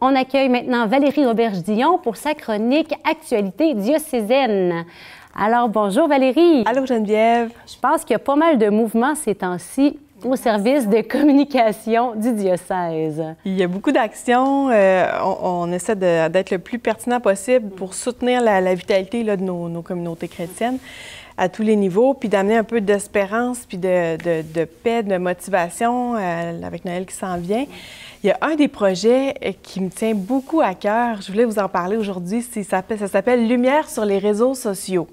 On accueille maintenant Valérie Roberge-Dillon pour sa chronique Actualité diocésaine. Alors, bonjour Valérie. Allô Geneviève. Je pense qu'il y a pas mal de mouvements ces temps-ci au service de communication du diocèse. Il y a beaucoup d'actions. Euh, on, essaie d'être le plus pertinent possible pour soutenir la, vitalité de nos, communautés chrétiennes à tous les niveaux, puis d'amener un peu d'espérance, puis de, paix, de motivation euh, avec Noël qui s'en vient. Il y a un des projets euh, qui me tient beaucoup à cœur. Je voulais vous en parler aujourd'hui. ça s'appelle Lumière sur les réseaux sociaux.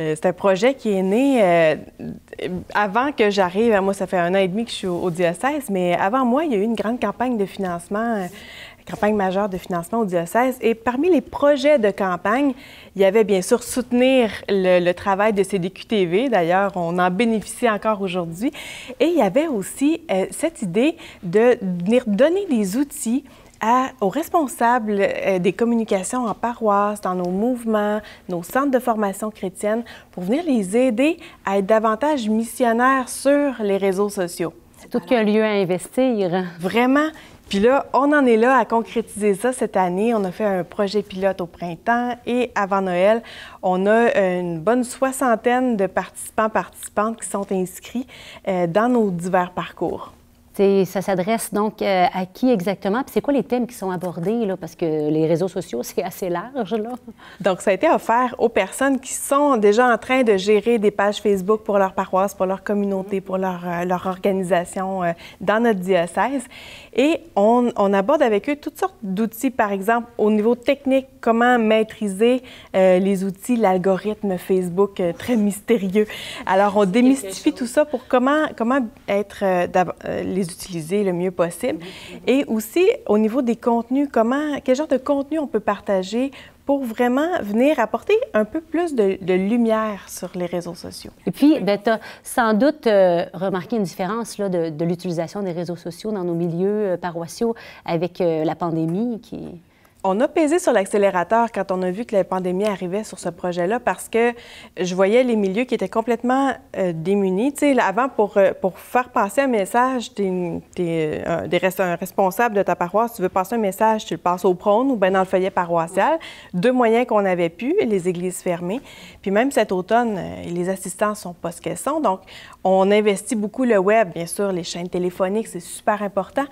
Euh, c'est un projet qui est né euh, avant que j'arrive. Moi, ça fait un an et demi que je suis au, diocèse, mais avant moi, il y a eu une grande campagne de financement, euh, campagne majeure de financement au diocèse. Et parmi les projets de campagne, il y avait bien sûr soutenir le, travail de CDQ-TV, D'ailleurs, on en bénéficie encore aujourd'hui. Et il y avait aussi cette idée de venir donner des outils aux responsables euh, des communications en paroisse, dans nos mouvements, nos centres de formation chrétienne, pour venir les aider à être davantage missionnaires sur les réseaux sociaux. C'est tout qu'un lieu à investir. Vraiment. Puis là, on en est là à concrétiser ça cette année. On a fait un projet pilote au printemps et avant Noël, on a euh, une bonne soixantaine de participants, participantes qui sont inscrits euh, dans nos divers parcours. Ça s'adresse donc euh, à qui exactement? Puis c'est quoi les thèmes qui sont abordés? Là? Parce que les réseaux sociaux, c'est assez large. Là. Donc, ça a été offert aux personnes qui sont déjà en train de gérer des pages Facebook pour leur paroisse, pour leur communauté, mm-hmm. pour leur, euh, organisation euh, dans notre diocèse. Et on, aborde avec eux toutes sortes d'outils, par exemple, au niveau technique, comment maîtriser les outils, l'algorithme Facebook très mystérieux. Alors, on démystifie tout ça pour comment, comment être les utiliser le mieux possible. Et aussi, au niveau des contenus, comment, quel genre de contenu on peut partager pour vraiment venir apporter un peu plus de, lumière sur les réseaux sociaux. Et puis, ben, tu as sans doute euh, remarqué une différence là, de, l'utilisation des réseaux sociaux dans nos milieux euh, paroissiaux avec euh, la pandémie qui on a pesé sur l'accélérateur quand on a vu que la pandémie arrivait sur ce projet-là parce que je voyais les milieux qui étaient complètement euh, démunis. Tu sais, avant, pour, euh, pour faire passer un message, tu es, euh, un responsable de ta paroisse, tu veux passer un message, tu le passes au prône ou ben dans le feuillet paroissial. Deux moyens qu'on avait pu, les églises fermées. Puis même cet automne, les assistants sont pas ce qu'elles sont. Donc, on investit beaucoup le web, bien sûr, les chaînes téléphoniques, c'est super important.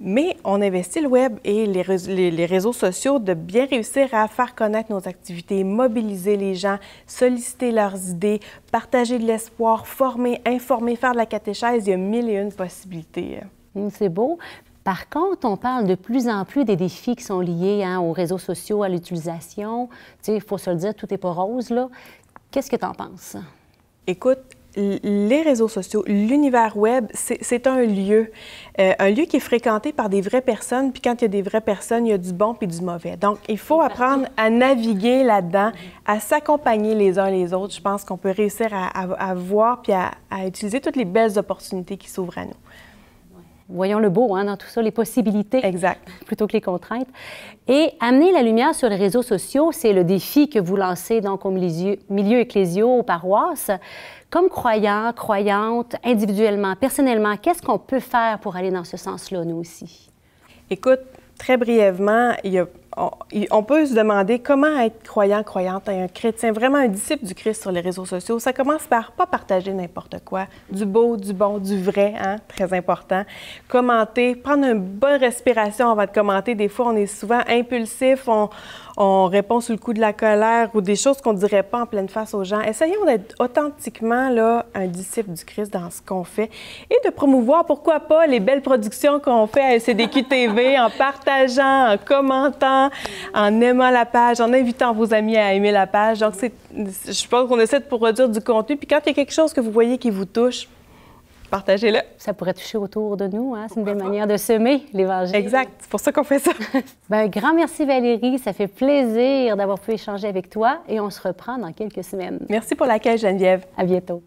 Mais on investit le web et les réseaux sociaux de bien réussir à faire connaître nos activités, mobiliser les gens, solliciter leurs idées, partager de l'espoir, former, informer, faire de la catéchèse. Il y a mille et une possibilités. Mm, c'est beau. Par contre, on parle de plus en plus des défis qui sont liés hein, aux réseaux sociaux, à l'utilisation. Tu sais, il faut se le dire, tout n'est pas rose, là. Qu'est-ce que tu en penses? Écoute, les réseaux sociaux, l'univers web, c'est un lieu. Euh, un lieu qui est fréquenté par des vraies personnes, puis quand il y a des vraies personnes, il y a du bon puis du mauvais. Donc, il faut apprendre à naviguer là-dedans, à s'accompagner les uns les autres. Je pense qu'on peut réussir à, voir puis à utiliser toutes les belles opportunités qui s'ouvrent à nous voyons le beau hein, dans tout ça, les possibilités plutôt que les contraintes. Et amener la lumière sur les réseaux sociaux, c'est le défi que vous lancez donc au milieu, milieu ecclésiaux, aux paroisses. Comme croyants, croyantes, individuellement, personnellement, qu'est-ce qu'on peut faire pour aller dans ce sens-là, nous aussi? Écoute, très brièvement, il y a on, peut se demander comment être croyant, croyante, un chrétien, vraiment un disciple du Christ sur les réseaux sociaux. Ça commence par pas partager n'importe quoi, du beau, du bon, du vrai, hein, très important. Commenter, prendre une bonne respiration avant de commenter. Des fois, on est souvent impulsif, on, répond sous le coup de la colère ou des choses qu'on ne dirait pas en pleine face aux gens. Essayons d'être authentiquement là, un disciple du Christ dans ce qu'on fait et de promouvoir, pourquoi pas, les belles productions qu'on fait à CDQ TV en partageant, en commentant en aimant la page, en invitant vos amis à aimer la page. Donc, je pense qu'on essaie de produire du contenu. Puis quand il y a quelque chose que vous voyez qui vous touche, partagez-le. Ça pourrait toucher autour de nous. Hein. C'est une belle manière de semer l'Évangile. Exact. C'est pour ça qu'on fait ça. ben, grand merci, Valérie. Ça fait plaisir d'avoir pu échanger avec toi et on se reprend dans quelques semaines. Merci pour la l'accueil, Geneviève. À bientôt.